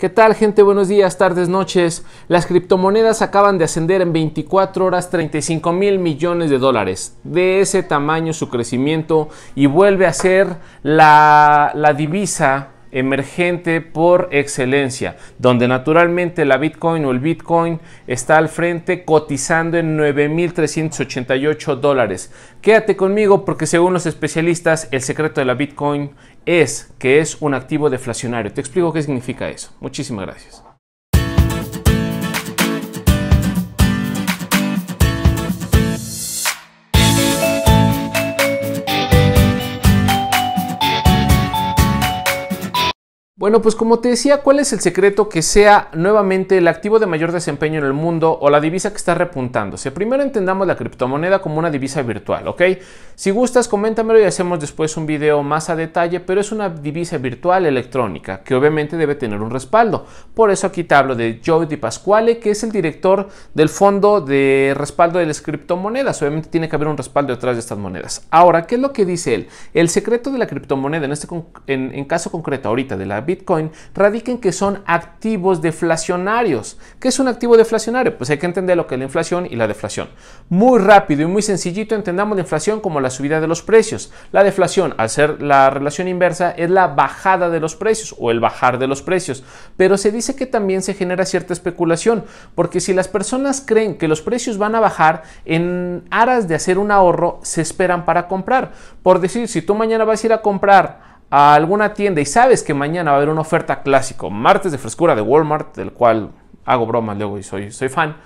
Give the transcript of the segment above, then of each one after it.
¿Qué tal gente? Buenos días, tardes, noches. Las criptomonedas acaban de ascender en 24 horas 35 mil millones de dólares. De ese tamaño su crecimiento y vuelve a ser la, la divisa emergente por excelencia, donde naturalmente la Bitcoin o el Bitcoin está al frente cotizando en 9.388 dólares. Quédate conmigo porque según los especialistas el secreto de la Bitcoin es que es un activo deflacionario. Te explico qué significa eso. Muchísimas gracias. Bueno, pues como te decía, ¿cuál es el secreto que sea nuevamente el activo de mayor desempeño en el mundo o la divisa que está repuntando? repuntándose? Primero entendamos la criptomoneda como una divisa virtual, ¿ok? Si gustas, coméntamelo y hacemos después un video más a detalle, pero es una divisa virtual electrónica que obviamente debe tener un respaldo. Por eso aquí te hablo de Joe Di Pasquale, que es el director del fondo de respaldo de las criptomonedas. Obviamente tiene que haber un respaldo detrás de estas monedas. Ahora, ¿qué es lo que dice él? El secreto de la criptomoneda, en este en caso concreto ahorita de la Bitcoin radica en que son activos deflacionarios. ¿Qué es un activo deflacionario? Pues hay que entender lo que es la inflación y la deflación. Muy rápido y muy sencillito entendamos la inflación como la subida de los precios. La deflación, al ser la relación inversa, es la bajada de los precios o el bajar de los precios. Pero se dice que también se genera cierta especulación, porque si las personas creen que los precios van a bajar, en aras de hacer un ahorro, se esperan para comprar. Por decir, si tú mañana vas a ir a comprar a alguna tienda y sabes que mañana va a haber una oferta clásico, martes de frescura de Walmart, del cual hago bromas luego y soy, soy fan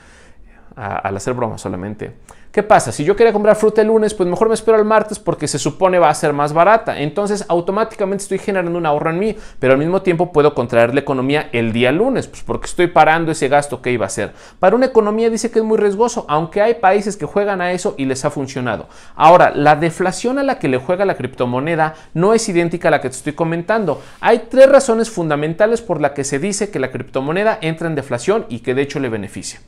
al hacer broma solamente. ¿Qué pasa? Si yo quería comprar fruta el lunes, pues mejor me espero el martes porque se supone va a ser más barata. Entonces automáticamente estoy generando un ahorro en mí, pero al mismo tiempo puedo contraer la economía el día lunes, pues porque estoy parando ese gasto que iba a ser. Para una economía dice que es muy riesgoso, aunque hay países que juegan a eso y les ha funcionado. Ahora, la deflación a la que le juega la criptomoneda no es idéntica a la que te estoy comentando. Hay tres razones fundamentales por las que se dice que la criptomoneda entra en deflación y que de hecho le beneficia.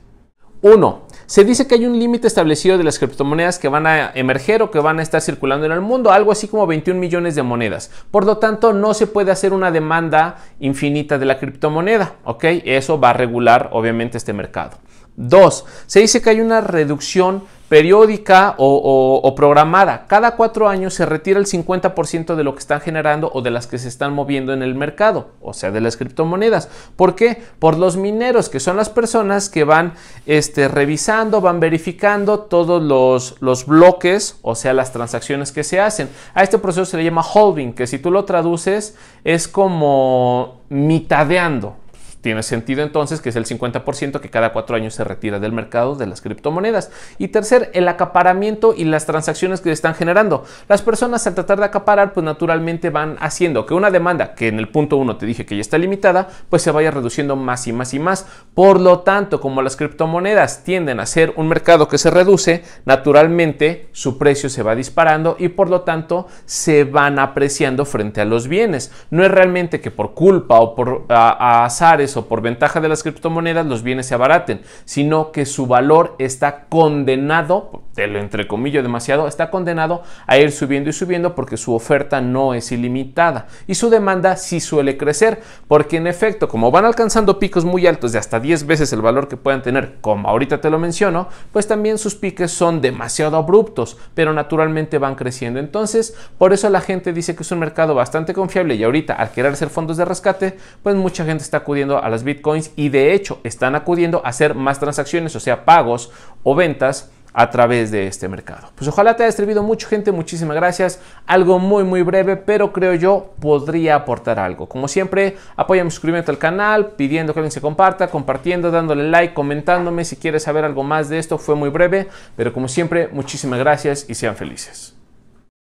Uno, se dice que hay un límite establecido de las criptomonedas que van a emerger o que van a estar circulando en el mundo, algo así como 21 millones de monedas. Por lo tanto, no se puede hacer una demanda infinita de la criptomoneda, ¿ok? Eso va a regular, obviamente, este mercado. Dos, se dice que hay una reducción periódica o, programada. Cada cuatro años se retira el 50% de lo que están generando o de las que se están moviendo en el mercado, o sea, de las criptomonedas. ¿Por qué? Por los mineros, que son las personas que van este, revisando, van verificando todos los, los bloques, o sea, las transacciones que se hacen. A este proceso se le llama holding, que si tú lo traduces es como mitadeando tiene sentido entonces que es el 50% que cada cuatro años se retira del mercado de las criptomonedas. Y tercer, el acaparamiento y las transacciones que están generando. Las personas al tratar de acaparar, pues naturalmente van haciendo que una demanda que en el punto uno te dije que ya está limitada, pues se vaya reduciendo más y más y más. Por lo tanto, como las criptomonedas tienden a ser un mercado que se reduce, naturalmente su precio se va disparando y por lo tanto se van apreciando frente a los bienes. No es realmente que por culpa o por azares o por ventaja de las criptomonedas los bienes se abaraten, sino que su valor está condenado, te lo entrecomillo demasiado, está condenado a ir subiendo y subiendo porque su oferta no es ilimitada y su demanda sí suele crecer, porque en efecto, como van alcanzando picos muy altos de hasta 10 veces el valor que puedan tener, como ahorita te lo menciono, pues también sus piques son demasiado abruptos, pero naturalmente van creciendo. Entonces, por eso la gente dice que es un mercado bastante confiable y ahorita al querer hacer fondos de rescate, pues mucha gente está acudiendo a las bitcoins y de hecho están acudiendo a hacer más transacciones, o sea, pagos o ventas a través de este mercado. Pues ojalá te haya servido mucho gente, muchísimas gracias. Algo muy muy breve, pero creo yo podría aportar algo. Como siempre, mi suscribiéndote al canal, pidiendo que alguien se comparta, compartiendo, dándole like, comentándome si quieres saber algo más de esto. Fue muy breve, pero como siempre, muchísimas gracias y sean felices.